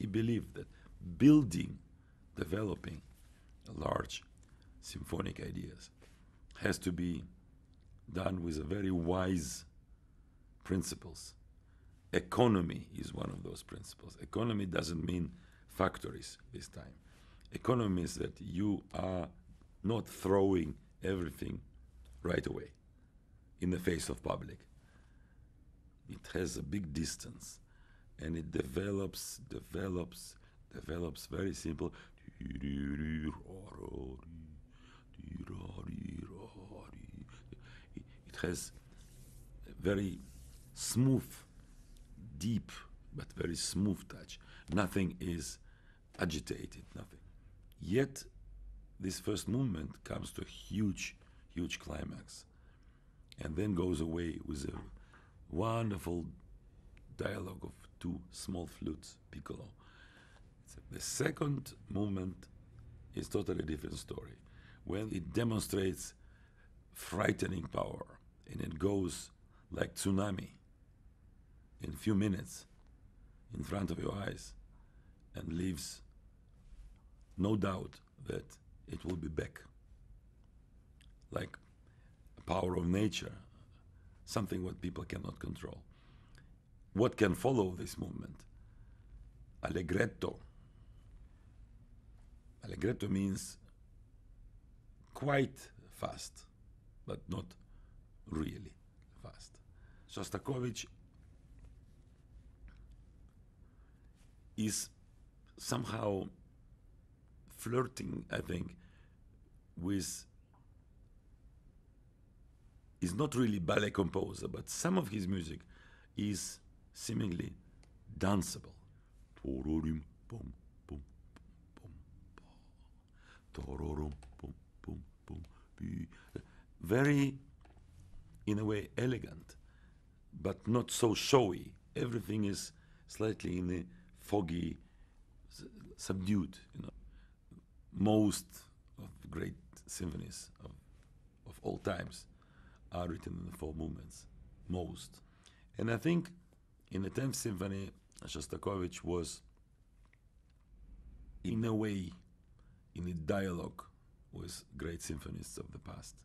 He believed that building, developing large symphonic ideas has to be done with very wise principles. Economy is one of those principles. Economy doesn't mean factories this time. Economy is that you are not throwing everything right away in the face of public. It has a big distance and it develops, develops, develops very simple. It has very smooth, deep, but very smooth touch. Nothing is agitated, nothing. Yet, this first movement comes to a huge, huge climax and then goes away with a wonderful dialogue of Two small flutes, piccolo. The second movement is totally different story. When it demonstrates frightening power and it goes like tsunami in few minutes in front of your eyes and leaves no doubt that it will be back. Like power of nature, something what people cannot control what can follow this movement? Allegretto. Allegretto means quite fast, but not really fast. Shostakovich is somehow flirting, I think, with is not really ballet composer, but some of his music is seemingly danceable. Very, in a way, elegant, but not so showy. Everything is slightly in a foggy, subdued. You know, most of the great symphonies of, of all times are written in the four movements. Most, and I think in the 10th symphony, Shostakovich was, in a way, in a dialogue with great symphonists of the past.